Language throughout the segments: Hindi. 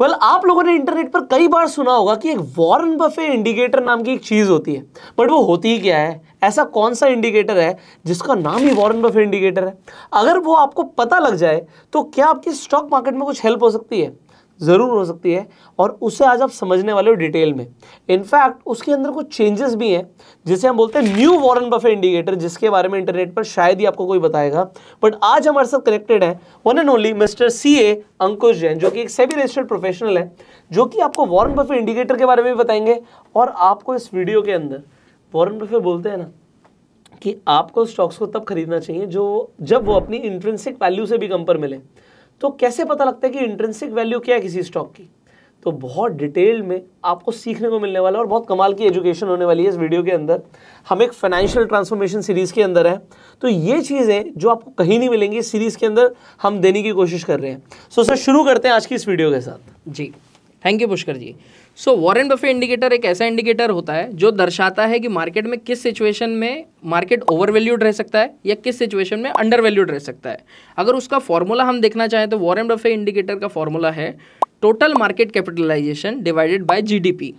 वेल well, आप लोगों ने इंटरनेट पर कई बार सुना होगा कि एक वॉरेन बफे इंडिकेटर नाम की एक चीज़ होती है बट वो होती ही क्या है ऐसा कौन सा इंडिकेटर है जिसका नाम ही वॉरेन बफे इंडिकेटर है अगर वो आपको पता लग जाए तो क्या आपकी स्टॉक मार्केट में कुछ हेल्प हो सकती है ज़रूर हो सकती है और उसे आज आप समझने वाले हो डिटेल में इनफैक्ट उसके अंदर कुछ चेंजेस भी हैं जिसे हम बोलते हैं न्यू वॉरन बफे इंडिकेटर जिसके बारे में इंटरनेट पर शायद ही आपको कोई बताएगा बट आज हमारे साथ कनेक्टेड है one and only mister C A Ankush Jain जो कि एक सेबी रजिस्टर्ड प्रोफेशनल है जो कि आपको वॉरन बफे इंडिकेटर के बारे में भी बताएंगे और आपको इस वीडियो के अंदर वॉरन बफे बोलते हैं ना कि आपको स्टॉक्स को तब खरीदना चाहिए जो जब वो अपनी इंट्रेंसिक वैल्यू से भी कम पर मिले तो कैसे पता लगता है कि इंट्रेंसिक वैल्यू क्या है किसी स्टॉक की तो बहुत डिटेल में आपको सीखने को मिलने वाला है और बहुत कमाल की एजुकेशन होने वाली है इस वीडियो के अंदर हम एक फाइनेंशियल ट्रांसफॉर्मेशन सीरीज़ के अंदर है तो ये चीज़ें जो आपको कहीं नहीं मिलेंगी सीरीज़ के अंदर हम देने की कोशिश कर रहे हैं सो सर शुरू करते हैं आज की इस वीडियो के साथ जी thank you Pushkar ji so Warren Buffett indicator एक ऐसा इंडिकेटर होता है जो दर्शाता है कि मार्केट में किस सिचुएशन में मार्केट ओवर वैल्यूड रह सकता है या किस सिचुएशन में अंडर वैल्यूड रह सकता है अगर उसका फॉर्मूला हम देखना चाहें तो वॉरेन बफे इंडिकेटर का फॉर्मूला है total market capitalisation divided by GDP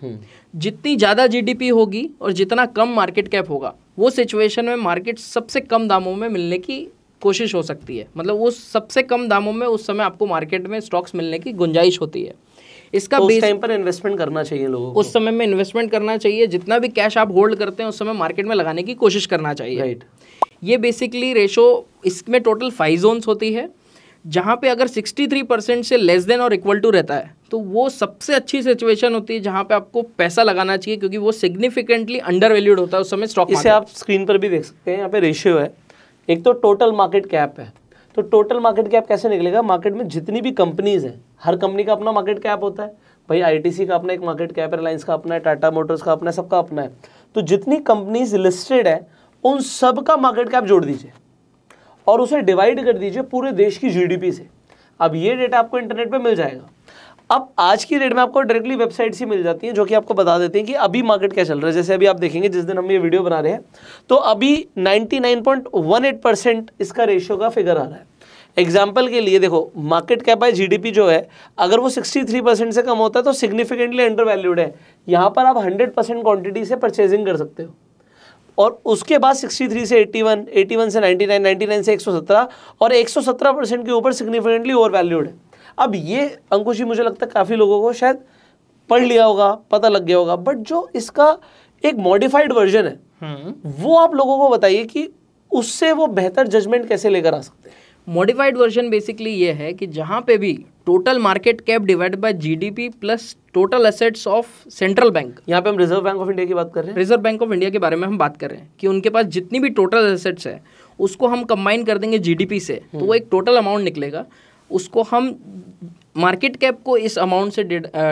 जितनी ज़्यादा जीडीपी होगी और जितना कम मार्केट कैप होगा वो सिचुएशन में मार्केट सबसे कम दामों में मिलने की कोशिश हो सकती है मतलब उस सबसे कम दामों में उस समय आपको मार्केट में स्टॉक्स मिलने की गुंजाइश होती है इसका तो उस टाइम पर इन्वेस्टमेंट करना चाहिए लोगों उस समय में इन्वेस्टमेंट करना चाहिए जितना भी कैश आप होल्ड करते हैं उस समय मार्केट में लगाने की कोशिश करना चाहिए राइट ये बेसिकली रेशो इसमें टोटल फाइव जोन्स होती है जहाँ पे अगर 63 परसेंट से लेस देन और इक्वल टू रहता है तो वो सबसे अच्छी सिचुएशन होती है जहाँ पे आपको पैसा लगाना चाहिए क्योंकि वो सिग्निफिकेंटली अंडर वैल्यूड होता है उस समय स्टॉक इसे आप स्क्रीन पर भी देख सकते हैं यहाँ पे रेशियो है एक तो टोटल मार्केट कैप है तो टोटल मार्केट कैप कैसे निकलेगा मार्केट में जितनी भी कंपनीज हैं हर कंपनी का अपना मार्केट कैप होता है भाई आईटीसी का अपना एक मार्केट कैप है रिलायंस का अपना है टाटा मोटर्स का अपना है सबका अपना है तो जितनी कंपनीज लिस्टेड है उन सब का मार्केट कैप जोड़ दीजिए और उसे डिवाइड कर दीजिए पूरे देश की जीडीपी से अब ये डेटा आपको इंटरनेट पे मिल जाएगा अब आज की डेट में आपको डायरेक्टली वेबसाइट ही मिल जाती है जो कि आपको बता देते हैं कि अभी मार्केट क्या चल रहा है जैसे अभी आप देखेंगे जिस दिन हम ये वीडियो बना रहे हैं तो अभी नाइन्टी परसेंट इसका रेशियो का फिगर आ रहा है एग्जाम्पल के लिए देखो मार्केट कैप है जीडीपी जो है अगर वो 63 परसेंट से कम होता है तो सिग्निफिकेंटली अंडर वैल्यूड है यहाँ पर आप 100 परसेंट क्वान्टिटी से परचेजिंग कर सकते हो और उसके बाद 63 से 81, 81 से 99, 99 से 117 और 117 परसेंट के ऊपर सिग्निफिकेंटली ओवर वैल्यूड है अब ये अंकुश मुझे लगता है काफ़ी लोगों को शायद पढ़ लिया होगा पता लग गया होगा बट जो इसका एक मॉडिफाइड वर्जन है हम्म। वो आप लोगों को बताइए कि उससे वो बेहतर जजमेंट कैसे लेकर आ सकते हैं मॉडिफाइड वर्जन बेसिकली ये है कि जहाँ पे भी total market cap divide by GDP plus total assets of central bank यहाँ पे हम रिजर्व बैंक ऑफ इंडिया की बात कर रहे हैं रिजर्व बैंक ऑफ इंडिया के बारे में हम बात कर रहे हैं कि उनके पास जितनी भी टोटल एसेट्स है उसको हम कंबाइन कर देंगे जीडीपी से हम्म। तो वो एक टोटल अमाउंट निकलेगा उसको हम मार्केट कैप को इस अमाउंट से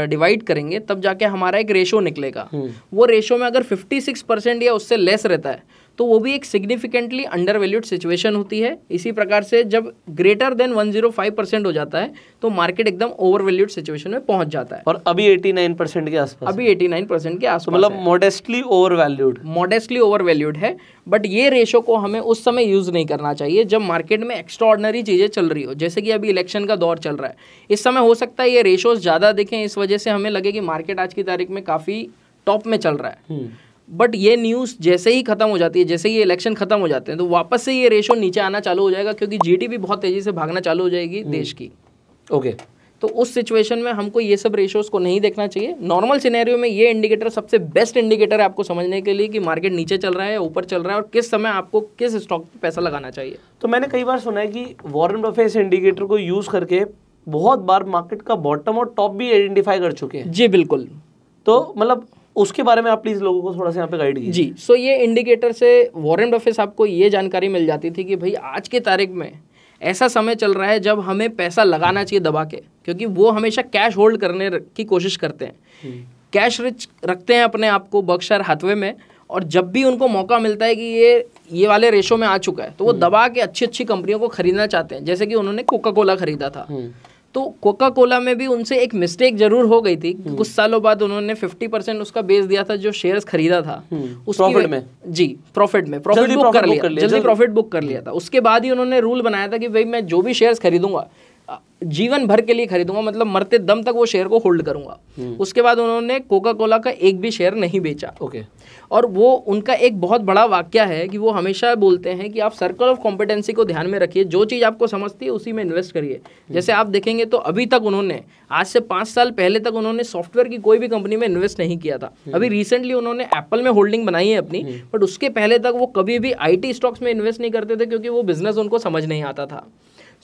डिवाइड करेंगे तब जाके हमारा एक रेशो निकलेगा हम्म। वो रेशो में अगर 56 परसेंट या उससे लेस रहता है तो वो भी एक सिग्निफिकेंटली अंडर वैल्यूड सिचुएशन होती है इसी प्रकार से जब ग्रेटर देन 105 परसेंट हो जाता है तो मार्केट एकदम ओवर वैल्यूड सिचुएशन में पहुंच जाता है और अभी 89 परसेंट के आसपास अभी 89 परसेंट के आसपास तो मतलब modestly overvalued modestly overvalued है बट ये रेशो को हमें उस समय यूज़ नहीं करना चाहिए जब मार्केट में एक्स्ट्रॉर्डनरी चीज़ें चल रही हो जैसे कि अभी इलेक्शन का दौर चल रहा है इस समय हो सकता है ये रेशोज ज़्यादा देखें इस वजह से हमें लगे कि मार्केट आज की तारीख में काफ़ी टॉप में चल रहा है हम्म। बट ये न्यूज़ जैसे ही ख़त्म हो जाती है जैसे ही इलेक्शन ख़त्म हो जाते हैं तो वापस से ये रेशो नीचे आना चालू हो जाएगा क्योंकि जीडीपी बहुत तेज़ी से भागना चालू हो जाएगी हम्म। देश की ओके तो उस सिचुएशन में हमको ये सब रेशोज को नहीं देखना चाहिए नॉर्मल सिनेरियो में ये इंडिकेटर सबसे बेस्ट इंडिकेटर है आपको समझने के लिए कि मार्केट नीचे चल रहा है ऊपर चल रहा है और किस समय आपको किस स्टॉक पे पैसा लगाना चाहिए तो मैंने कई बार सुना है कि वॉरेन बफे इस इंडिकेटर को यूज़ करके बहुत बार मार्केट का बॉटम और टॉप भी आइडेंटिफाई कर चुके हैं जी बिल्कुल तो मतलब उसके बारे में आप प्लीज़ लोगों को थोड़ा सा यहाँ पे गाइड कीजिए जी सो ये इंडिकेटर से वॉरेंट ऑफिस आपको ये जानकारी मिल जाती थी कि भाई आज के तारीख में ऐसा समय चल रहा है जब हमें पैसा लगाना चाहिए दबा के क्योंकि वो हमेशा कैश होल्ड करने की कोशिश करते हैं कैश हम्म। रिच रखते हैं अपने आप को बक्सर हथवे में और जब भी उनको मौका मिलता है कि ये ये वाले रेशो में आ चुका है तो वो हम्म। दबा के अच्छी अच्छी कंपनियों को खरीदना चाहते हैं जैसे कि उन्होंने कोका कोला खरीदा था हम्म। तो कोका कोला में भी उनसे एक मिस्टेक जरूर हो गई थी हम्म। कुछ सालों बाद उन्होंने 50 परसेंट उसका बेच दिया था जो शेयर्स खरीदा था हम्म। उस प्रॉफिट में जी प्रॉफिट में प्रॉफिट बुक, कर लिया जल्दी प्रॉफिट बुक कर लिया था उसके बाद ही उन्होंने रूल बनाया था कि भाई मैं जो भी शेयर्स खरीदूंगा जीवन भर के लिए खरीदूंगा मतलब मरते दम तक वो शेयर को होल्ड करूंगा हम्म। उसके बाद उन्होंने कोका कोला का एक भी शेयर नहीं बेचा ओके और वो उनका एक बहुत बड़ा वाक्य है कि वो हमेशा बोलते हैं कि आप सर्कल ऑफ कॉम्पिटेंसी को ध्यान में रखिए जो चीज़ आपको समझती है उसी में इन्वेस्ट करिए जैसे आप देखेंगे तो अभी तक उन्होंने आज से पाँच साल पहले तक उन्होंने सॉफ्टवेयर की कोई भी कंपनी में इन्वेस्ट नहीं किया था हम्म। अभी रिसेंटली उन्होंने एप्पल में होल्डिंग बनाई है अपनी बट हम्म। उसके पहले तक वो कभी भी आई स्टॉक्स में इन्वेस्ट नहीं करते थे क्योंकि वो बिजनेस उनको समझ नहीं आता था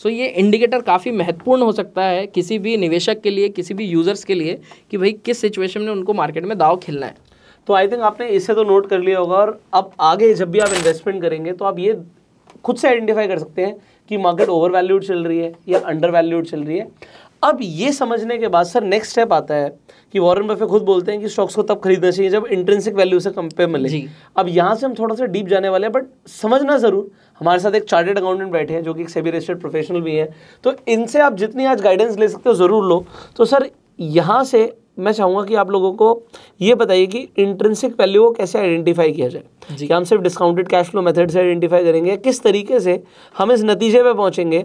सो so, ये इंडिकेटर काफ़ी महत्वपूर्ण हो सकता है किसी भी निवेशक के लिए किसी भी यूज़र्स के लिए कि भाई किस सिचुएशन में उनको मार्केट में दाव खेलना है तो आई थिंक आपने इसे तो नोट कर लिया होगा और अब आगे जब भी आप इन्वेस्टमेंट करेंगे तो आप ये खुद से आइडेंटिफाई कर सकते हैं कि मार्केट ओवर वैल्यूड चल रही है या अंडर वैल्यूड चल रही है अब ये समझने के बाद सर नेक्स्ट स्टेप आता है कि वॉरेन बफे खुद बोलते हैं कि स्टॉक्स को तब खरीदना चाहिए जब इंट्रेंसिक वैल्यू से कंपेयर पे मिले अब यहाँ से हम थोड़ा सा डीप जाने वाले हैं बट समझना ज़रूर हमारे साथ एक चार्टेड अकाउंटेंट बैठे हैं जो कि एक सेबी रजिस्टर्ड प्रोफेशनल भी हैं तो इनसे आप जितनी आज गाइडेंस ले सकते हो ज़रूर लो तो सर यहाँ से मैं चाहूँगा कि आप लोगों को ये बताइए कि इंट्रेंसिक वैल्यू को कैसे आइडेंटिफाई किया जाए कि हम सिर्फ डिस्काउंटेड कैश फ्लो मेथड से आइडेंटिफाई करेंगे किस तरीके से हम इस नतीजे पर पहुँचेंगे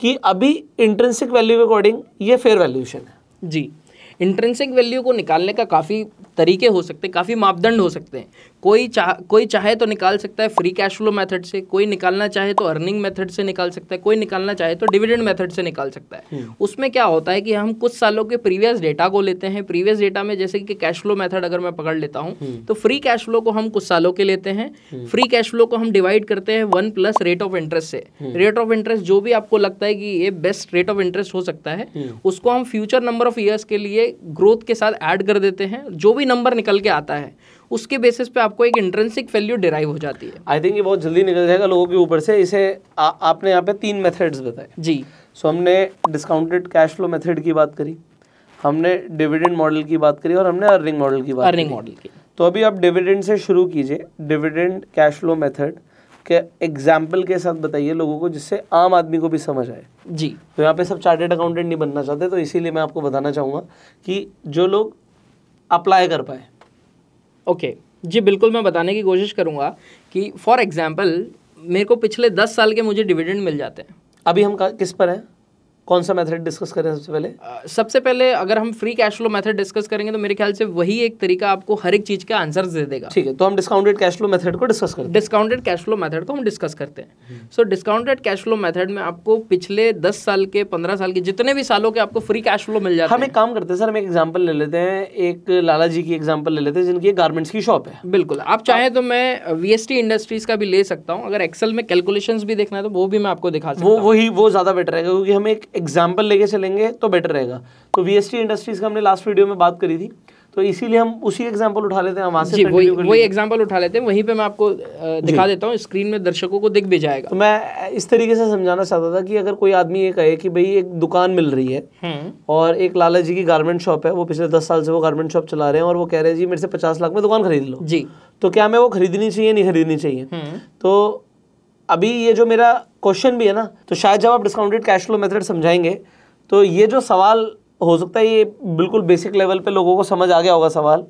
कि अभी इंट्रेंसिक वैल्यू के अकॉर्डिंग ये फेयर वैल्यूशन है जी इंट्रेंसिक वैल्यू को निकालने का काफ़ी तरीके हो सकते हैं काफ़ी मापदंड हो सकते हैं कोई चाह कोई चाहे तो निकाल सकता है फ्री कैश फ्लो मेथड से कोई निकालना चाहे तो अर्निंग मेथड से निकाल सकता है कोई निकालना चाहे तो डिविडेंड मेथड से निकाल सकता है हम्म। उसमें क्या होता है कि हम कुछ सालों के प्रीवियस डेटा को लेते हैं प्रीवियस डेटा में जैसे कि कैश फ्लो मेथड अगर मैं पकड़ लेता हूँ हम्म। तो फ्री कैश फ्लो को हम कुछ सालों के लेते हैं फ्री कैश फ्लो को हम डिवाइड करते हैं one plus rate of interest से रेट ऑफ इंटरेस्ट जो भी आपको लगता है कि ये बेस्ट रेट ऑफ इंटरेस्ट हो सकता है हम्म। उसको हम फ्यूचर नंबर ऑफ ईयर्स के लिए ग्रोथ के साथ ऐड कर देते हैं जो भी भी नंबर निकल के आता है उसके बेसिस पे आपको एक इंट्रेंसिक वैल्यू डिराइव हो जाती है आई थिंक ये बहुत जल्दी निकल जाएगा लोगों के ऊपर से इसे आ, आपने यहाँ पे तीन मेथड्स बताए जी सो so, हमने डिस्काउंटेड कैश फ्लो मेथड की बात करी हमने डिविडेंड मॉडल की बात करी और हमने अर्निंग मॉडल की बात अर्निंग मॉडल की तो अभी आप डिविडेंड से शुरू कीजिए डिविडेंड कैश फ्लो मेथड के एग्जाम्पल के साथ बताइए लोगों को जिससे आम आदमी को भी समझ आए जी तो यहाँ पे सब चार्टेड अकाउंटेंट नहीं बनना चाहते तो इसीलिए मैं आपको बताना चाहूँगा कि जो लोग अप्लाई कर पाए ओके जी बिल्कुल मैं बताने की कोशिश करूँगा कि फॉर एग्ज़ाम्पल मेरे को पिछले दस साल के मुझे डिविडेंड मिल जाते हैं अभी हम किस पर हैं कौन सा मेथड डिस्कस करें सबसे पहले uh, सबसे पहले अगर हम free cash flow method discuss करेंगे तो मेरे ख्याल से वही एक तरीका आपको हर एक चीज़ का आंसर दे देगा ठीक है तो हम डिस्काउंटेड कैश फ्लो मेथड को डिस्कस करते हैं डिस्काउंटेड कैश फ्लो मेथड को हम डिस्कस करते हैं so discounted cash flow method में आपको पिछले दस साल के पंद्रह साल के जितने भी सालों के आपको फ्री कैश फ्लो मिल जाता है हम एक काम करते हैं सर हम एक एग्जाम्पल ले लेते हैं एक लाला जी की एग्जाम्पल ले लेते हैं जिनकी गारमेंट्स की शॉप है बिल्कुल आप चाहें तो मैं वी इंडस्ट्रीज का भी ले सकता हूँ अगर एक्सेल में कैलकुलेशन भी देखना है तो वो भी मैं आपको दिखा सकता वो वही वो ज़्यादा बेटर है क्योंकि हम एक एग्जाम्पल लेके चलेंगे तो बेटर रहेगा तो वी इंडस्ट्रीज का हमने लास्ट वीडियो में बात करी थी तो इसीलिए हम उसी एग्जाम्पल उठा लेते हैं वहाँ से वही वही एग्जाम्पल उठा लेते हैं वहीं पे मैं आपको दिखा देता हूँ स्क्रीन में दर्शकों को दिख भी जाएगा तो मैं इस तरीके से समझाना चाहता था कि अगर कोई आदमी ये कहे कि भाई एक दुकान मिल रही है हम्म। और एक लाला जी की गारमेंट शॉप है वो पिछले दस साल से वो गारमेंट शॉप चला रहे हैं और वो कह रहे हैं जी मेरे से पचास लाख में दुकान खरीद लो जी तो क्या मैं वो खरीदनी चाहिए नहीं खरीदनी चाहिए हम्म। तो अभी ये जो मेरा क्वेश्चन भी है ना तो शायद जब आप डिस्काउंटेड कैश फ्लो मेथड समझाएंगे तो ये जो सवाल हो सकता है ये बिल्कुल बेसिक लेवल पे लोगों को समझ आ गया होगा सवाल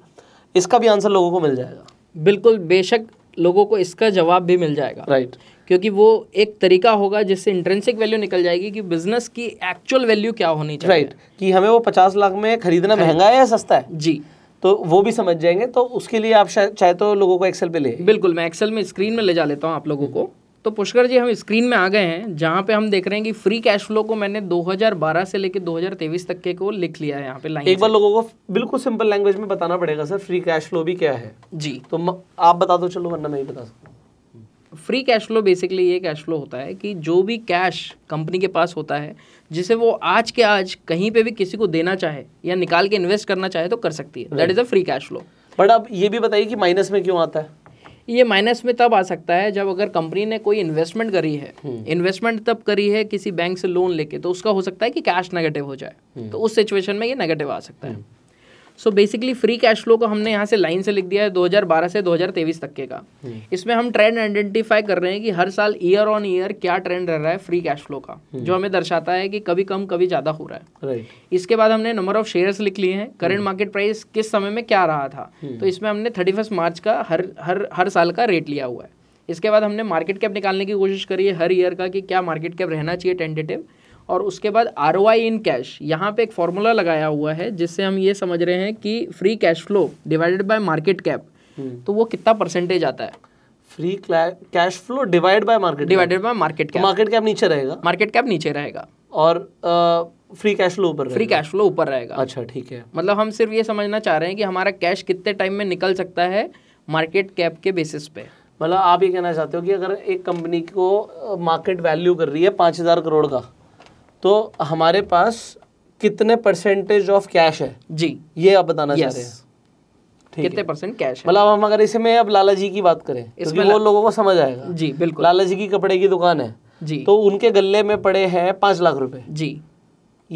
इसका भी आंसर लोगों को मिल जाएगा बिल्कुल बेशक लोगों को इसका जवाब भी मिल जाएगा राइट right. क्योंकि वो एक तरीका होगा जिससे इंट्रेंसिक वैल्यू निकल जाएगी कि बिजनेस की एक्चुअल वैल्यू क्या होनी चाहिए राइट right. कि हमें वो पचास लाख में खरीदना महंगा है या सस्ता है जी तो वो भी समझ जाएंगे तो उसके लिए आप चाहे तो लोगों को एक्सेल पे ले बिल्कुल मैं एक्सेल में स्क्रीन में ले जा लेता हूँ आप लोगों को तो पुष्कर जी हम स्क्रीन में आ गए हैं जहाँ पे हम देख रहे हैं कि फ्री कैश फ्लो को मैंने 2012 से लेकर 2023 तक के को लिख लिया है यहाँ पे लाइन एक बार लोगों को बिल्कुल सिंपल लैंग्वेज में बताना पड़ेगा सर फ्री कैश फ्लो भी क्या है जी तो आप बता दो चलो वरना मैं ही बता सकता फ्री कैश फ्लो बेसिकली ये कैश फ्लो होता है कि जो भी कैश कंपनी के पास होता है जिसे वो आज के आज कहीं पे भी किसी को देना चाहे या निकाल के इन्वेस्ट करना चाहे तो कर सकती है that is a free cash flow but आप ये भी बताइए कि माइनस में क्यों आता है ये माइनस में तब आ सकता है जब अगर कंपनी ने कोई इन्वेस्टमेंट करी है इन्वेस्टमेंट हम्म। तब करी है किसी बैंक से लोन लेके तो उसका हो सकता है कि कैश नेगेटिव हो जाए हम्म। तो उस सिचुएशन में ये नेगेटिव आ सकता है हम्म। So basically free cash flow को हमने यहाँ से लाइन से लिख दिया है 2012 से 2023 तक के का हम्म। इसमें हम ट्रेंड आइडेंटिफाई कर रहे हैं कि हर साल ईयर ऑन ईयर क्या ट्रेंड रह रहा है फ्री कैश फ्लो का हम्म। जो हमें दर्शाता है कि कभी कम कभी ज़्यादा हो रहा है इसके बाद हमने नंबर ऑफ शेयर्स लिख लिए हैं करेंट मार्केट प्राइस किस समय में क्या रहा था हम्म। तो इसमें हमने थर्टी मार्च का हर हर हर साल का रेट लिया हुआ है इसके बाद हमने मार्केट कैप निकालने की कोशिश करी है हर ईयर का कि क्या मार्केट कैप रहना चाहिए टेंटेटिव और उसके बाद आर इन कैश यहाँ पे एक फॉर्मूला लगाया हुआ है जिससे हम ये समझ रहे हैं कि free cash flow divided by market cap तो वो कितना परसेंटेज आता है free cash flow divide by market divided by market cap market cap नीचे रहेगा मार्केट कैप नीचे रहेगा और फ्री कैश फ्लो ऊपर फ्री कैश फ्लो ऊपर रहेगा अच्छा ठीक है मतलब हम सिर्फ ये समझना चाह रहे हैं कि हमारा कैश कितने टाइम में निकल सकता है मार्केट कैप के बेसिस पे मतलब आप ये कहना चाहते हो कि अगर एक कंपनी को मार्केट वैल्यू कर रही है पाँच हज़ार करोड़ का तो हमारे पास कितने परसेंटेज ऑफ कैश है जी ये आप बताना चाह रहे हैं कितने परसेंट कैश मतलब हम अगर इसमें अब लाला जी की बात करें इसमें वो लोगों को समझ आएगा जी बिल्कुल लाला जी की कपड़े की दुकान है जी तो उनके गले में पड़े हैं पांच लाख रुपए जी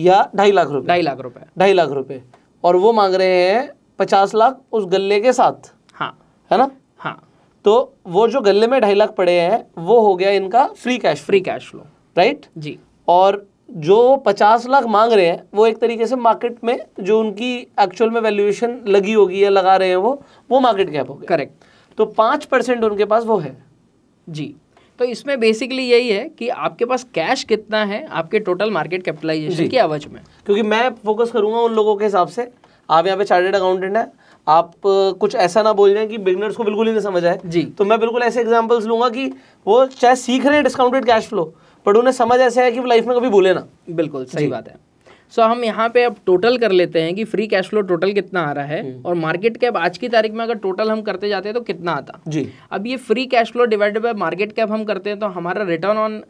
या ढाई लाख रुपए ढाई लाख रुपए ढाई लाख रुपए और वो मांग रहे हैं पचास लाख उस गले के साथ हाँ है ना हाँ तो वो जो गले में ढाई लाख पड़े हैं वो हो गया इनका free cash free cash flow right जी और जो पचास लाख मांग रहे हैं वो एक तरीके से मार्केट में जो उनकी एक्चुअल में वैल्यूएशन लगी होगी या लगा रहे हैं वो वो मार्केट कैप होगी करेक्ट तो पाँच परसेंट उनके पास वो है जी तो इसमें बेसिकली यही है कि आपके पास कैश कितना है आपके टोटल मार्केट कैपिटलाइजेशन की आवाज में क्योंकि मैं फोकस करूंगा उन लोगों के हिसाब से आप यहाँ पे चार्टेड अकाउंटेंट है आप कुछ ऐसा ना बोल जाए कि बिगनर्स को बिल्कुल ही नहीं समझ आए जी तो मैं बिल्कुल ऐसे एग्जाम्पल्स लूंगा कि वो चाहे सीख रहे हैं डिस्काउंटेड कैश फ्लो बट उन्हें समझ ऐसे है कि वो लाइफ में कभी भूले ना बिल्कुल सही बात है सो so, हम यहाँ पे अब टोटल कर लेते हैं कि फ्री कैश फ्लो टोटल कितना आ रहा है हम्म। और मार्केट कैप आज की तारीख में अगर टोटल हम करते जाते हैं तो कितना आता जी अब ये free cash flow divided by market cap हम करते हैं तो हमारा रिटर्न ऑन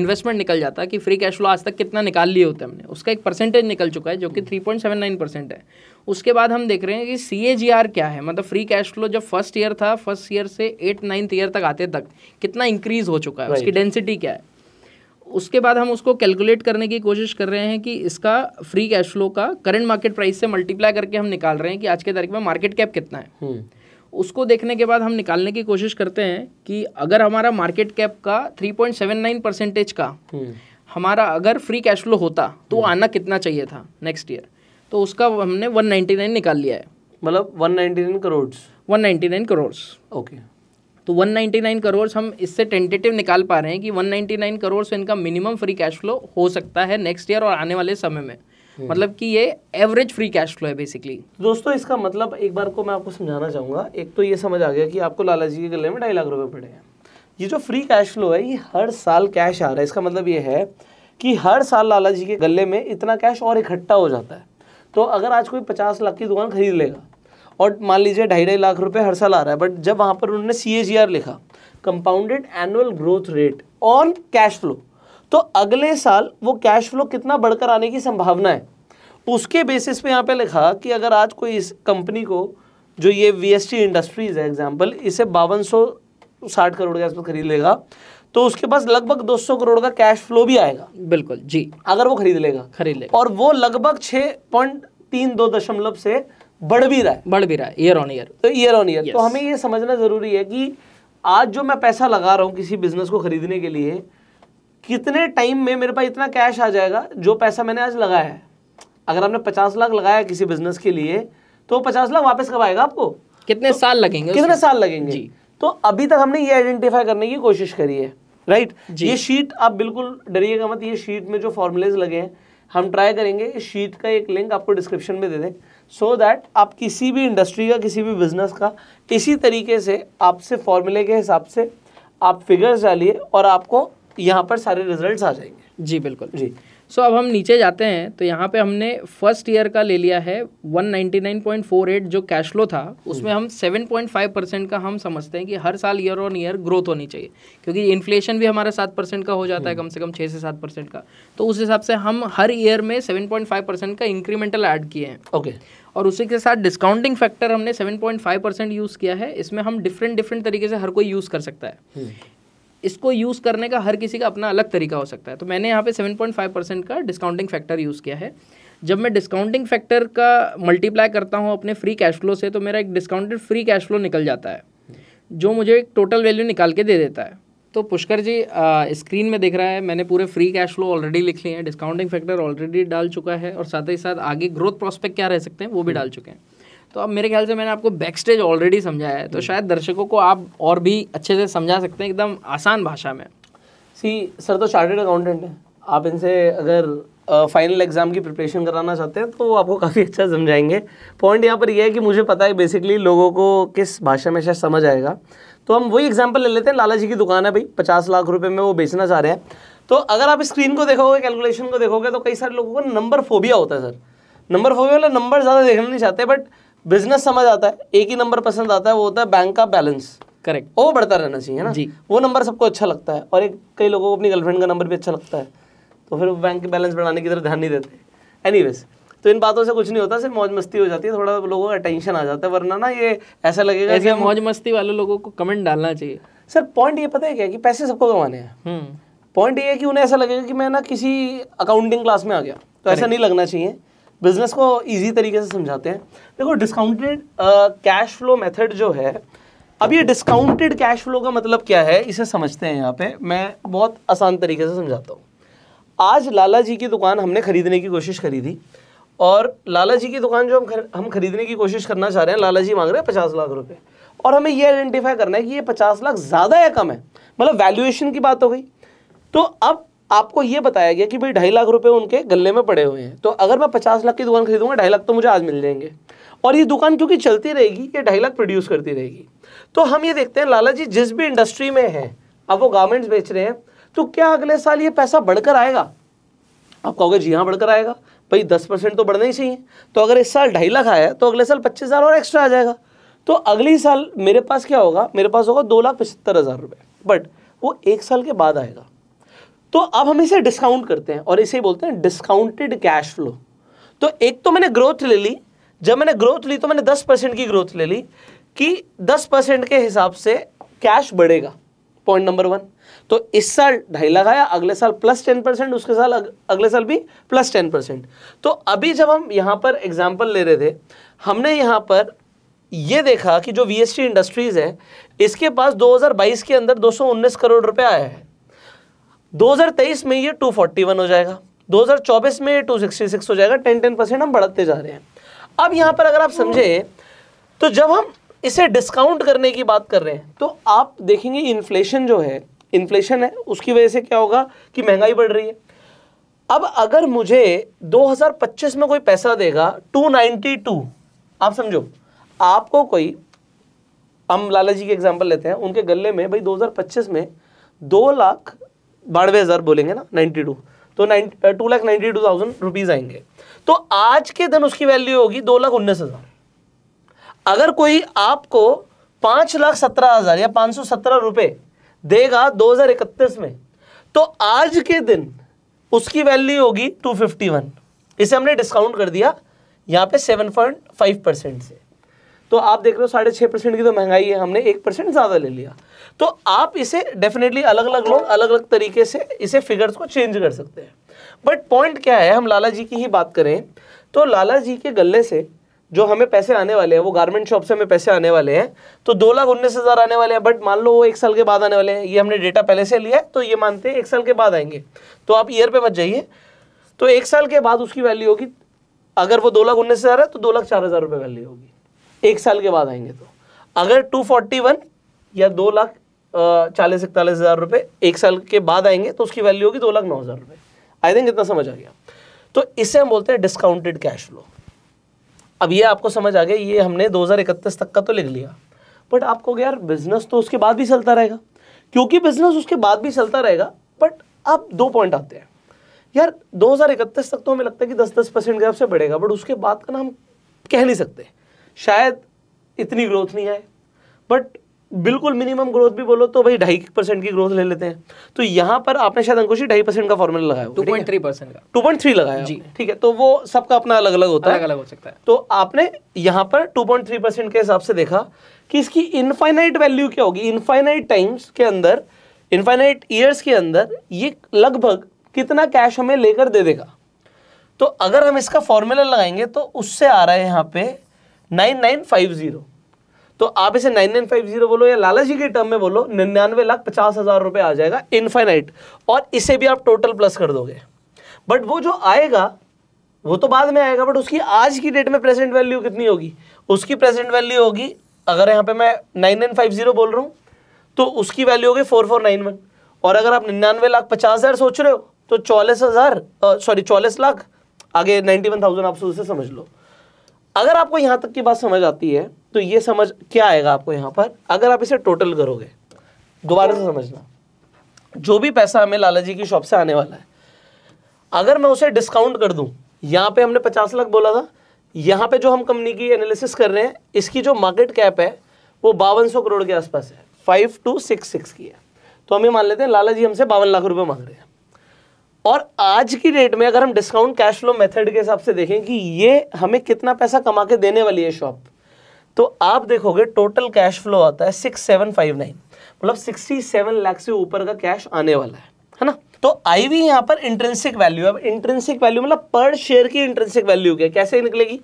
इन्वेस्टमेंट निकल जाता है कि फ्री कैश फ्लो आज तक कितना निकाल लिए होते हैं हमने उसका एक परसेंटेज निकल चुका है जो कि three point seven nine percent है उसके बाद हम देख रहे हैं कि सी ए जी आर क्या है मतलब फ्री कैश फ्लो जब फर्स्ट ईयर था फर्स्ट ईयर से एट नाइन्थ ईयर तक आते तक कितना इंक्रीज हो चुका है उसकी डेंसिटी क्या है उसके बाद हम उसको कैलकुलेट करने की कोशिश कर रहे हैं कि इसका फ्री कैश फ्लो का करंट मार्केट प्राइस से मल्टीप्लाई करके हम निकाल रहे हैं कि आज के तारीख में मार्केट कैप कितना है हम्म। उसको देखने के बाद हम निकालने की कोशिश करते हैं कि अगर हमारा मार्केट कैप का 3.79 परसेंटेज का हम्म। हमारा अगर फ्री कैश फ्लो होता तो हम्म। आना कितना चाहिए था नेक्स्ट ईयर तो उसका हमने 199 निकाल लिया है मतलब 199 करोड़ 199 करोड़ ओके तो 199 करोड़ हम इससे टेंटेटिव निकाल पा रहे हैं कि 199 करोड़ से इनका मिनिमम फ्री कैश फ्लो हो सकता है नेक्स्ट ईयर और आने वाले समय में हम्म। मतलब कि ये एवरेज फ्री कैश फ्लो है बेसिकली दोस्तों इसका मतलब एक बार को मैं आपको समझाना चाहूंगा एक तो ये समझ आ गया कि आपको लाला जी के गले में ढाई लाख रुपए पड़े हैं ये जो फ्री कैश फ्लो है ये हर साल कैश आ रहा है इसका मतलब ये है कि हर साल लाला जी के गले में इतना कैश और इकट्ठा हो जाता है तो अगर आज कोई पचास लाख की दुकान खरीद लेगा और मान लीजिए ढाई ढाई लाख रुपए हर साल आ रहा है बट जब वहाँ पर उन्होंने सी लिखा compounded annual growth rate on cash flow तो अगले साल वो कैश फ्लो कितना बढ़कर आने की संभावना है उसके बेसिस पे यहाँ पे लिखा कि अगर आज कोई इस कंपनी को जो ये वी इंडस्ट्रीज है एग्जाम्पल इसे बावन साठ करोड़ के आसपास खरीद लेगा तो उसके पास लगभग 200 करोड़ का कैश फ्लो भी आएगा बिल्कुल जी अगर वो खरीद लेगा खरीद लेगा और वो लगभग छः पॉइंट तीन दो दशमलव से बढ़ भी रहा है बढ़ भी रहा है ईयर ऑन ईयर तो ईयर ऑन ईयर तो हमें ये समझना ज़रूरी है कि आज जो मैं पैसा लगा रहा हूँ किसी बिजनेस को खरीदने के लिए कितने टाइम में मेरे पास इतना कैश आ जाएगा जो पैसा मैंने आज लगाया है अगर आपने पचास लाख लगाया किसी बिजनेस के लिए तो पचास लाख वापस कब आएगा आपको कितने तो, साल लगेंगे कितने साल लगेंगे जी तो अभी तक हमने ये आइडेंटिफाई करने की कोशिश करी है राइट ये शीट आप बिल्कुल डरिएगा मत ये शीट में जो फॉर्मुलेज लगे हैं हम ट्राई करेंगे इस शीट का एक लिंक आपको डिस्क्रिप्शन में दे दें सो so दैट आप किसी भी इंडस्ट्री का किसी भी बिजनेस का इसी तरीके से आपसे फॉर्मूले के हिसाब से आप फिगर्स डालिए और आपको यहाँ पर सारे रिजल्ट्स आ जाएंगे जी बिल्कुल जी सो अब हम नीचे जाते हैं तो यहाँ पे हमने फर्स्ट ईयर का ले लिया है 199.48 जो कैश फ्लो था उसमें हम्म। हम 7.5 परसेंट का हम समझते हैं कि हर साल ईयर ऑन ईयर ग्रोथ होनी चाहिए क्योंकि इन्फ्लेशन भी हमारा सात परसेंट का हो जाता है हम्म। कम से कम छः से सात परसेंट का तो उस हिसाब से हम हर ईयर में सेवन परसेंट का इंक्रीमेंटल ऐड किए हैं ओके okay. और उसी के साथ डिस्काउंटिंग फैक्टर हमने 7.5 परसेंट यूज़ किया है इसमें हम डिफरेंट डिफरेंट तरीके से हर कोई यूज़ कर सकता है हम्म। इसको यूज़ करने का हर किसी का अपना अलग तरीका हो सकता है तो मैंने यहाँ पे 7.5 परसेंट का डिस्काउंटिंग फैक्टर यूज़ किया है जब मैं डिस्काउंटिंग फैक्टर का मल्टीप्लाई करता हूँ अपने फ्री कैश फ्लो से तो मेरा एक डिस्काउंटेड फ्री कैश फ्लो निकल जाता है जो मुझे एक टोटल वैल्यू निकाल के दे देता है तो पुष्कर जी आ, स्क्रीन में देख रहा है मैंने पूरे फ्री कैश फ्लो ऑलरेडी लिख लिए हैं डिस्काउंटिंग फैक्टर ऑलरेडी डाल चुका है और साथ ही साथ आगे ग्रोथ प्रॉस्पेक्ट क्या रह सकते हैं वो भी हम्म। डाल चुके हैं तो अब मेरे ख्याल से मैंने आपको बैक स्टेज ऑलरेडी समझाया है तो हम्म। शायद दर्शकों को आप और भी अच्छे से समझा सकते हैं एकदम आसान भाषा में सी सर तो चार्टेड अकाउंटेंट है आप इनसे अगर फाइनल एग्ज़ाम की प्रिपरेशन कराना चाहते हैं तो वो आपको काफ़ी अच्छा समझाएंगे पॉइंट यहाँ पर यह है कि मुझे पता है बेसिकली लोगों को किस भाषा में शायद समझ आएगा तो हम वही एग्जाम्पल ले लेते हैं लाला जी की दुकान है भाई पचास लाख रुपये में वो बेचना चाह रहे हैं तो अगर आप स्क्रीन को देखोगे कैलकुलेशन को देखोगे तो कई सारे लोगों को नंबर फोबिया होता है सर नंबर फोबिया वाला नंबर ज़्यादा देखना नहीं चाहते बट बिजनेस समझ आता है एक ही नंबर पसंद आता है वो होता है बैंक का बैलेंस करेक्ट वो बढ़ता रहना चाहिए ना जी वो नंबर सबको अच्छा लगता है और एक कई लोगों को अपनी गर्लफ्रेंड का नंबर भी अच्छा लगता है तो फिर बैंक के बैलेंस बढ़ाने की तरफ ध्यान नहीं देते एनी तो इन बातों से कुछ नहीं होता सिर्फ मौज मस्ती हो जाती है थोड़ा लोगों का टेंशन आ जाता है वरना ना ये ऐसा लगेगा ऐसे मौज मस्ती वाले लोगों को कमेंट डालना चाहिए सर पॉइंट ये पता है क्या कि पैसे सबको कमाने हैं पॉइंट हम्म। ये है कि उन्हें ऐसा लगेगा कि मैं ना किसी अकाउंटिंग क्लास में आ गया तो ऐसा नहीं लगना चाहिए बिजनेस को इजी तरीके से समझाते हैं देखो डिस्काउंटेड कैश फ्लो मेथड जो है अब ये डिस्काउंटेड कैश फ्लो का मतलब क्या है इसे समझते हैं यहाँ पे मैं बहुत आसान तरीके से समझाता हूँ आज लाला जी की दुकान हमने खरीदने की कोशिश करी थी और लाला जी की दुकान जो हम खर, हम खरीदने की कोशिश करना चाह रहे हैं लाला जी मांग रहे हैं पचास लाख रुपए और हमें ये आइडेंटिफाई करना है कि ये पचास लाख ज़्यादा या कम है मतलब वैल्यूएशन की बात हो गई तो अब आपको ये बताया गया कि भाई ढाई लाख रुपए उनके गले में पड़े हुए हैं तो अगर मैं पचास लाख की दुकान खरीदूंगा ढाई लाख तो मुझे आज मिल जाएंगे और ये दुकान क्योंकि चलती रहेगी ये ढाई लाख प्रोड्यूस करती रहेगी तो हम ये देखते हैं लाला जी जिस भी इंडस्ट्री में है अब वो गारमेंट्स बेच रहे हैं तो क्या अगले साल ये पैसा बढ़कर आएगा आप कहोगे जी हाँ बढ़कर आएगा भाई दस परसेंट तो बढ़ना ही चाहिए तो अगर इस साल ढाई लाख आया तो अगले साल पच्चीस हज़ार और एक्स्ट्रा आ जाएगा तो अगले साल मेरे पास क्या होगा मेरे पास होगा दो लाख पचहत्तर हज़ार रुपये बट वो एक साल के बाद आएगा तो अब हम इसे डिस्काउंट करते हैं और इसे बोलते हैं डिस्काउंटेड कैश फ्लो तो एक तो मैंने ग्रोथ ले ली जब मैंने ग्रोथ ली तो मैंने दस परसेंट की ग्रोथ ले ली कि दस परसेंट के हिसाब से कैश बढ़ेगा पॉइंट नंबर वन तो इस साल ढाई लगाया अगले साल प्लस टेन परसेंट उसके साल अग, अगले साल भी प्लस टेन परसेंट तो अभी जब हम यहाँ पर एग्जाम्पल ले रहे थे हमने यहाँ पर ये देखा कि जो वीएसटी इंडस्ट्रीज़ है इसके पास 2022 के अंदर दो करोड़ रुपया आया है 2023 में ये 241 हो जाएगा 2024 में ये 266 हो जाएगा 10 10 परसेंट हम बढ़ते जा रहे हैं अब यहाँ पर अगर आप समझे तो जब हम इसे डिस्काउंट करने की बात कर रहे हैं तो आप देखेंगे इन्फ्लेशन जो है इन्फ्लेशन है उसकी वजह से क्या होगा कि महंगाई बढ़ रही है अब अगर मुझे 2025 में कोई पैसा देगा 292 आप समझो आपको कोई हम लाला जी के एग्जाम्पल लेते हैं उनके गले में भाई 2025 में दो लाख बानवे हज़ार बोलेंगे ना नाइन्टी टू तो nine two lakh ninety two thousand rupees आएंगे तो आज के दिन उसकी वैल्यू होगी दो लाख उन्नीस हज़ार अगर कोई आपको पाँच लाख सत्रह हज़ार या पाँच सौ सत्रह रुपये देगा दो हज़ार इकतीस में तो आज के दिन उसकी वैल्यू होगी टू फिफ्टी वन इसे हमने डिस्काउंट कर दिया यहाँ पे सेवन पॉइंट फाइव परसेंट से तो आप देख रहे हो साढ़े छः परसेंट की तो महंगाई है हमने एक परसेंट ज़्यादा ले लिया तो आप इसे डेफिनेटली अलग अलग लोग अलग अलग तरीके से इसे फिगर्स को चेंज कर सकते हैं बट पॉइंट क्या है हम लाला जी की ही बात करें तो लाला जी के गले से जो हमें पैसे आने वाले हैं वो गारमेंट शॉप से हमें पैसे आने वाले हैं तो दो लाख उन्नीस हज़ार आने वाले हैं बट मान लो वो एक साल के बाद आने वाले हैं ये हमने डेटा पहले से लिया है तो ये मानते हैं एक साल के बाद आएंगे तो आप ईयर पे बच जाइए तो एक साल के बाद उसकी वैल्यू होगी अगर वो दो लाख उन्नीस हज़ार है तो दो लाख चार हज़ार रुपये वैल्यू होगी एक साल के बाद आएंगे तो अगर टू फोर्टी वन या दो लाख चालीस इकतालीस हज़ार रुपये एक साल के बाद आएंगे तो उसकी वैल्यू होगी दो लाख नौ हज़ार रुपये आई थिंक इतना समझ आ गया तो इसे हम बोलते हैं डिस्काउंटेड कैश फ्लो अब ये आपको समझ आ गया ये हमने 2031 तक का तो लिख लिया बट आपको यार बिजनेस तो उसके बाद भी चलता रहेगा क्योंकि बिजनेस उसके बाद भी चलता रहेगा बट अब दो पॉइंट आते हैं यार 2031 तक तो हमें लगता है कि दस दस परसेंट गैप से बढ़ेगा बट उसके बाद का ना हम कह नहीं सकते शायद इतनी ग्रोथ नहीं आए बट बिल्कुल मिनिमम ग्रोथ भी बोलो तो भाई ढाई परसेंट की ग्रोथ ले लेते हैं तो यहाँ पर आपने शायद अंकुशी ढाई परसेंट का फॉर्मूला लगाया टू पॉइंट थ्री परसेंट का टू पॉइंट थ्री लगाया जी ठीक है तो वो सबका अपना अलग अलग होता अलग है अलग हो सकता है तो आपने यहाँ पर टू पॉइंट थ्री परसेंट के हिसाब से देखा कि इसकी इनफाइनाइट वैल्यू क्या होगी इनफाइनाइट टाइम्स के अंदर इनफाइनाइट ईयर्स के अंदर ये लगभग कितना कैश हमें लेकर दे देगा तो अगर हम इसका फॉर्मूला लगाएंगे तो उससे आ रहा है यहाँ पे नाइन नाइन फाइव जीरो तो आप इसे नाइन नाइन फाइव जीरो बोलो या लाला जी के टर्म में बोलो निन्यानवे लाख पचास हज़ार रुपए आ जाएगा इनफाइनाइट और इसे भी आप टोटल प्लस कर दोगे बट वो जो आएगा वो तो बाद में आएगा बट उसकी आज की डेट में प्रेजेंट वैल्यू कितनी होगी उसकी प्रेजेंट वैल्यू होगी अगर यहाँ पे मैं नाइन नाइन फाइव जीरो बोल रहा हूँ तो उसकी वैल्यू होगी फोर फोर नाइन वन और अगर आप निन्यानवे लाख पचास हज़ार सोच रहे हो तो चौलीस हज़ार सॉरी चौलीस लाख आगे नाइनटी वन थाउजेंड आप सोच से समझ लो अगर आपको यहां तक की बात समझ आती है तो ये समझ क्या आएगा आपको यहां पर अगर आप इसे टोटल करोगे दोबारा से समझना जो भी पैसा हमें लाला जी की शॉप से आने वाला है अगर मैं उसे डिस्काउंट कर दूं यहां पे हमने पचास लाख बोला था यहाँ पे जो हम कंपनी की एनालिसिस कर रहे हैं इसकी जो मार्केट कैप है वो बावन करोड़ के आसपास है फाइव टू सिक्स सिक्स की है तो हम ये मान लेते हैं लाला जी हमसे बावन लाख रुपये मांग रहे हैं और आज की डेट में अगर हम डिस्काउंट कैश फ्लो मेथड के हिसाब से देखें कि ये हमें कितना पैसा कमा के देने वाली है शॉप तो आप देखोगे टोटल कैश फ्लो आता है सिक्स सेवन फाइव नाइन मतलब सिक्सटी सेवन लाख से ऊपर का कैश आने वाला है है ना तो आई वी यहाँ पर इंट्रेंसिक वैल्यू अब इंट्रेंसिक वैल्यू मतलब पर शेयर की इंट्रेंसिक वैल्यू क्या कैसे निकलेगी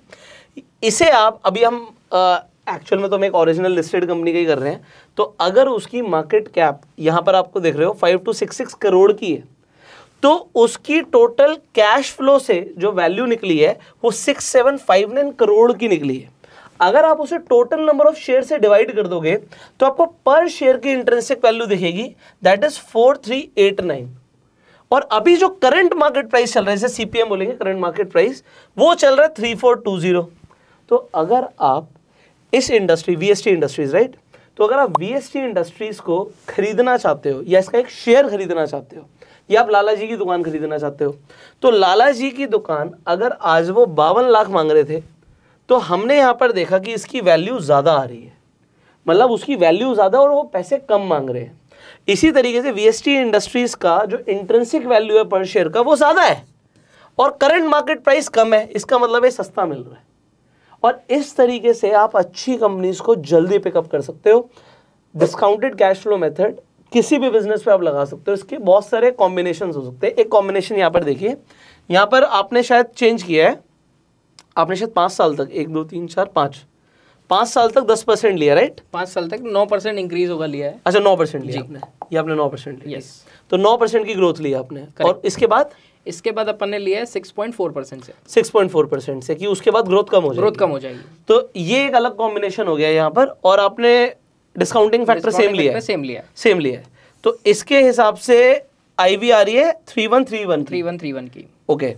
इसे आप अभी हम एक्चुअल में तो हम एक ओरिजिनल लिस्टेड कंपनी का ही कर रहे हैं तो अगर उसकी मार्केट कैप यहाँ पर आपको देख रहे हो five two six six crore की है तो उसकी टोटल कैश फ्लो से जो वैल्यू निकली है वो six seven five nine crore की निकली है अगर आप उसे टोटल नंबर ऑफ शेयर से डिवाइड कर दोगे तो आपको पर शेयर की इंटरेंसिक वैल्यू दिखेगी that is four three eight nine और अभी जो करंट मार्केट प्राइस चल रहा है जैसे सीपीएम बोलेंगे करंट मार्केट प्राइस वो चल रहा है थ्री फोर टू जीरो तो अगर आप इस इंडस्ट्री वीएसटी इंडस्ट्रीज राइट तो अगर आप वीएसटी इंडस्ट्रीज को खरीदना चाहते हो या इसका एक शेयर खरीदना चाहते हो या आप लाला जी की दुकान खरीदना चाहते हो तो लाला जी की दुकान अगर आज वो बावन लाख मांग रहे थे तो हमने यहाँ पर देखा कि इसकी वैल्यू ज़्यादा आ रही है मतलब उसकी वैल्यू ज़्यादा और वो पैसे कम मांग रहे हैं इसी तरीके से वी इंडस्ट्रीज़ का जो इंट्रेंसिक वैल्यू है पर शेयर का वो ज़्यादा है और करंट मार्केट प्राइस कम है इसका मतलब ये सस्ता मिल रहा है और इस तरीके से आप अच्छी कंपनीज को जल्दी पिकअप कर सकते हो डिस्काउंटेड कैश फ्लो मेथड किसी भी बिजनेस पे आप लगा सकते हो इसके बहुत सारे कॉम्बिनेशन हो सकते हैं एक कॉम्बिनेशन यहाँ पर देखिए यहाँ पर आपने शायद चेंज किया है आपने शायद पाँच साल तक एक दो तीन चार पाँच पाँच साल तक दस परसेंट लिया राइट पाँच साल तक नौ परसेंट इंक्रीज होगा लिया है अच्छा नौ परसेंट लिया आपने ये आपने नौ परसेंट लिया तो नौ परसेंट की ग्रोथ लिया आपने Correct. और इसके बाद इसके बाद अपन ने लिया है सिक्स पॉइंट फोर परसेंट से सिक्स पॉइंट फोर परसेंट से कि उसके बाद ग्रोथ कम हो जाएगी ग्रोथ कम हो जाएगी तो ये एक अलग कॉम्बिनेशन हो गया यहाँ पर और आपने डिस्काउंटिंग फैक्टर सेम लिया सेम लिया सेम लिया है तो इसके हिसाब से आईवी आ रही है three one three one three one three one की ओके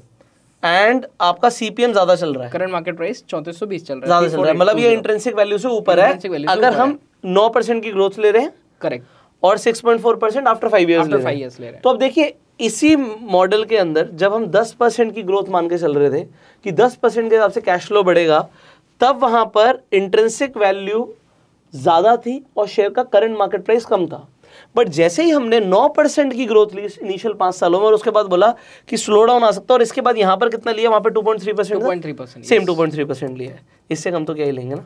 एंड आपका सीपीएम ज्यादा चल रहा है करंट मार्केट प्राइस चौंतीस सौ बीस चल रहा है ज्यादा चल रहा है मतलब ये इंट्रेंसिक वैल्यू से ऊपर है अगर हम नौ परसेंट की ग्रोथ ले रहे हैं करेक्ट और six point four percent after five year ले रहे हैं तो अब देखिए इसी मॉडल के अंदर जब हम दस परसेंट की ग्रोथ मान के चल रहे थे कि दस परसेंट के हिसाब से कैश फ्लो बढ़ेगा तब वहां पर इंट्रेंसिक वैल्यू ज़्यादा थी और शेयर का करंट मार्केट प्राइस कम था बट जैसे ही हमने 9 परसेंट की ग्रोथ ली इनिशियल पांच सालों में और उसके बाद बोला कि स्लो डाउन आ सकता है और इसके बाद यहां पर कितना लिया वहां पर 2.3 परसेंट परसेंट सेम 2.3 परसेंट लिया है इससे कम तो क्या ही लेंगे ना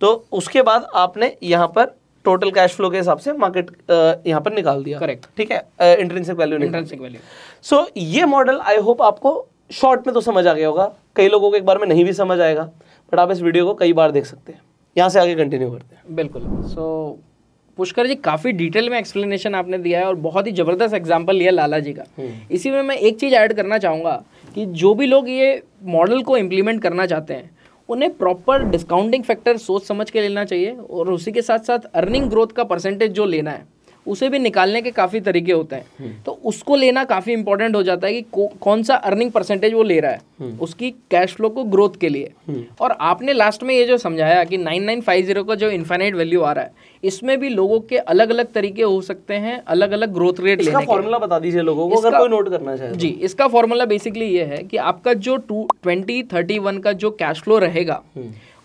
तो उसके बाद आपने यहां पर टोटल कैश फ्लो के हिसाब से मार्केट यहाँ पर निकाल दिया करेक्ट ठीक है intrinsic value intrinsic value so ये मॉडल आई होप आपको शॉर्ट में तो समझ आ गया होगा कई लोगों को एक बार में नहीं भी समझ आएगा बट आप इस वीडियो को कई बार देख सकते हैं यहाँ से आगे कंटिन्यू करते हैं बिल्कुल सो पुष्कर जी काफ़ी डिटेल में एक्सप्लेनेशन आपने दिया है और बहुत ही ज़बरदस्त एग्जाम्पल लिया लाला जी का हम्म। इसी में मैं एक चीज़ ऐड करना चाहूँगा कि जो भी लोग ये मॉडल को इम्प्लीमेंट करना चाहते हैं उन्हें प्रॉपर डिस्काउंटिंग फैक्टर सोच समझ के लेना चाहिए और उसी के साथ साथ अर्निंग ग्रोथ का परसेंटेज जो लेना है उसे भी निकालने के काफ़ी तरीके होते हैं हम्म। तो उसको लेना काफ़ी इंपॉर्टेंट हो जाता है कि कौन सा अर्निंग परसेंटेज वो ले रहा है हम्म। उसकी कैश फ्लो को ग्रोथ के लिए हम्म। और आपने लास्ट में ये जो समझाया कि नाइन नाइन फाइव जीरो का जो इन्फाइनाइट वैल्यू आ रहा है इसमें भी लोगों के अलग अलग तरीके हो सकते हैं अलग अलग ग्रोथ रेट लेने फॉर्मूला बता दीजिए लोगों को अगर कोई नोट करना चाहे तो। जी इसका फॉर्मूला बेसिकली ये है कि आपका जो टू ट्वेंटी थर्टी वन का जो कैश फ्लो रहेगा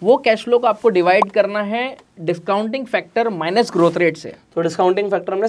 वो कैश फ्लो को आपको डिवाइड करना है discounting factor minus growth rate से तो डिस्काउंटिंग फैक्टर हमने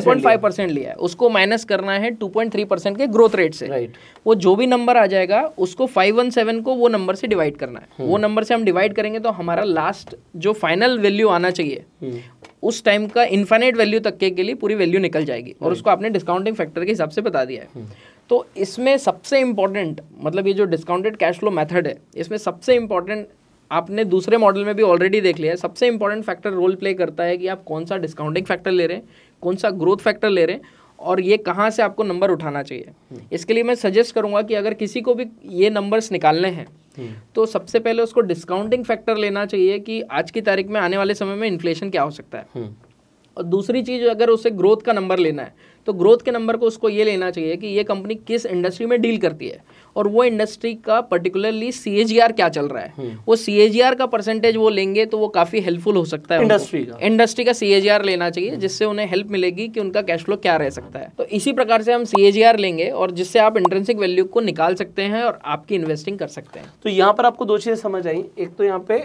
7.5 परसेंट लिया है उसको माइनस करना है 2.3 परसेंट के ग्रोथ रेट से राइट right. वो जो भी नंबर आ जाएगा उसको 517 को वो नंबर से डिवाइड करना है hmm. वो नंबर हम्म। से हम डिवाइड करेंगे तो हमारा लास्ट जो फाइनल वैल्यू आना चाहिए hmm. उस टाइम का इन्फाइनेट वैल्यू तक के, के लिए पूरी वैल्यू निकल जाएगी और उसको आपने डिस्काउंटिंग फैक्टर के हिसाब से बता दिया है हम्म। तो इसमें सबसे इम्पॉर्टेंट मतलब ये जो डिस्काउंटेड कैश फ्लो मेथड है इसमें सबसे इम्पॉर्टेंट आपने दूसरे मॉडल में भी ऑलरेडी देख लिया है सबसे इंपॉर्टेंट फैक्टर रोल प्ले करता है कि आप कौन सा डिस्काउंटिंग फैक्टर ले रहे हैं कौन सा ग्रोथ फैक्टर ले रहे हैं और ये कहाँ से आपको नंबर उठाना चाहिए हम्म। इसके लिए मैं सजेस्ट करूँगा कि अगर किसी को भी ये नंबर्स निकालने हैं हम्म। तो सबसे पहले उसको डिस्काउंटिंग फैक्टर लेना चाहिए कि आज की तारीख में आने वाले समय में इन्फ्लेशन क्या हो सकता है हम्म। और दूसरी चीज़ अगर उसे ग्रोथ का नंबर लेना है तो ग्रोथ के नंबर को उसको ये लेना चाहिए कि ये कंपनी किस इंडस्ट्री में डील करती है और वो इंडस्ट्री का पर्टिकुलरली सी क्या चल रहा है हम्म। वो सी का परसेंटेज वो लेंगे तो वो काफ़ी हेल्पफुल हो सकता है इंडस्ट्री का इंडस्ट्री का सी लेना चाहिए हम्म। जिससे उन्हें हेल्प मिलेगी कि उनका कैश फ्लो क्या रह सकता है तो इसी प्रकार से हम सी लेंगे और जिससे आप इंट्रेंसिक वैल्यू को निकाल सकते हैं और आपकी इन्वेस्टिंग कर सकते हैं तो यहाँ पर आपको दो चीज़ें समझ आई एक तो यहाँ पे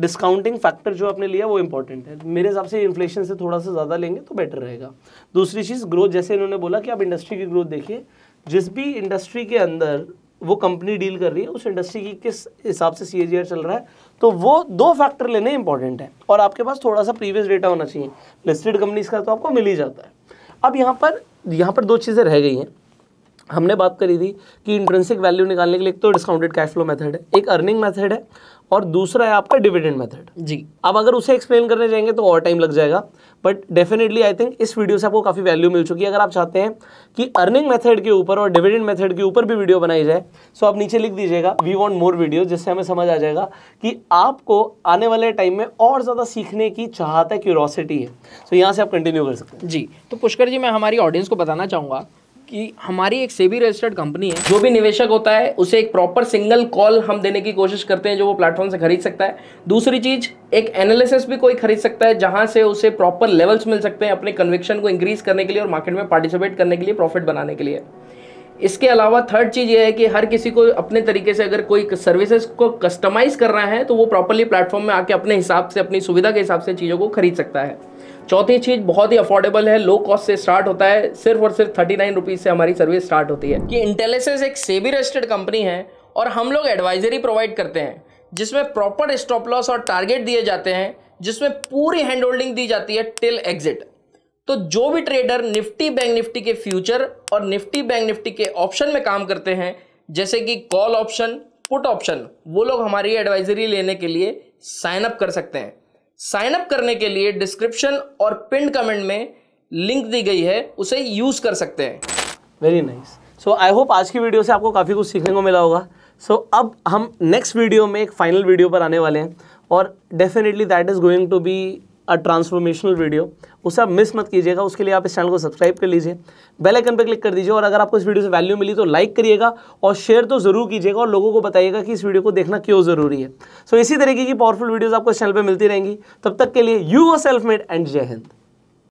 डिस्काउंटिंग फैक्टर जो आपने लिया वो इंपॉर्टेंट है मेरे हिसाब से इन्फ्लेशन से थोड़ा सा ज़्यादा लेंगे तो बेटर रहेगा दूसरी चीज़ ग्रोथ जैसे इन्होंने बोला कि आप इंडस्ट्री की ग्रोथ देखिए जिस भी इंडस्ट्री के अंदर वो कंपनी डील कर रही है उस इंडस्ट्री की किस हिसाब से सी चल रहा है तो वो दो फैक्टर लेने इंपॉर्टेंट है और आपके पास थोड़ा सा प्रीवियस डेटा होना चाहिए लिस्टेड कंपनीज का तो आपको मिल ही जाता है अब यहाँ पर यहाँ पर दो चीज़ें रह गई हैं हमने बात करी थी कि इंट्रेंसिक वैल्यू निकालने के लिए एक तो डिस्काउंटेड कैश फ्लो मेथड है एक अर्निंग मेथड है और दूसरा है आपका डिविडेंड मेथड जी अब अगर उसे एक्सप्लेन करने जाएंगे तो और टाइम लग जाएगा बट डेफिनेटली आई थिंक इस वीडियो से आपको काफ़ी वैल्यू मिल चुकी है अगर आप चाहते हैं कि अर्निंग मेथड के ऊपर और डिविडेंड मेथड के ऊपर भी वीडियो बनाई जाए सो आप नीचे लिख दीजिएगा वी वॉन्ट मोर वीडियो जिससे हमें समझ आ जाएगा कि आपको आने वाले टाइम में और ज़्यादा सीखने की चाहत है क्यूरोसिटी है सो so यहाँ से आप कंटिन्यू कर सकते हैं जी तो पुष्कर जी मैं हमारी ऑडियंस को बताना चाहूँगा कि हमारी एक सेबी रजिस्टर्ड कंपनी है जो भी निवेशक होता है उसे एक प्रॉपर सिंगल कॉल हम देने की कोशिश करते हैं जो वो प्लेटफॉर्म से खरीद सकता है दूसरी चीज़ एक एनालिसिस भी कोई खरीद सकता है जहां से उसे प्रॉपर लेवल्स मिल सकते हैं अपने कन्विक्शन को इंक्रीज करने के लिए और मार्केट में पार्टिसिपेट करने के लिए प्रॉफिट बनाने के लिए इसके अलावा थर्ड चीज़ ये है कि हर किसी को अपने तरीके से अगर कोई सर्विसेज को कस्टमाइज़ करना है तो वो प्रॉपरली प्लेटफॉर्म में आके अपने हिसाब से अपनी सुविधा के हिसाब से चीज़ों को खरीद सकता है चौथी चीज़ बहुत ही अफोर्डेबल है लो कॉस्ट से स्टार्ट होता है सिर्फ और सिर्फ थर्टी नाइन रुपीज़ से हमारी सर्विस स्टार्ट होती है कि इंटेलिसेंस एक सेबी रजिस्टर्ड कंपनी है और हम लोग एडवाइजरी प्रोवाइड करते हैं जिसमें प्रॉपर स्टॉप लॉस और टारगेट दिए जाते हैं जिसमें पूरी हैंड होल्डिंग दी जाती है टिल एग्जिट तो जो भी ट्रेडर निफ्टी बैंक निफ्टी के फ्यूचर और निफ्टी बैंक निफ्टी के ऑप्शन में काम करते हैं जैसे कि कॉल ऑप्शन पुट ऑप्शन वो लोग हमारी एडवाइजरी लेने के लिए साइन अप कर सकते हैं साइन अप करने के लिए डिस्क्रिप्शन और पिन कमेंट में लिंक दी गई है उसे यूज़ कर सकते हैं very nice so I hope आज की वीडियो से आपको काफ़ी कुछ सीखने को मिला होगा सो so, अब हम नेक्स्ट वीडियो में एक फाइनल वीडियो पर आने वाले हैं और definitely that is going to be a transformational video उसे आप मिस मत कीजिएगा उसके लिए आप इस चैनल को सब्सक्राइब कर लीजिए बेल आइकन पर क्लिक कर दीजिए और अगर आपको इस वीडियो से वैल्यू मिली तो लाइक करिएगा और शेयर तो ज़रूर कीजिएगा और लोगों को बताइएगा कि इस वीडियो को देखना क्यों ज़रूरी है सो so, इसी तरीके की पावरफुल वीडियोज़ आपको इस चैनल पर मिलती रहेंगी तब तक के लिए you are self made and जय हिंद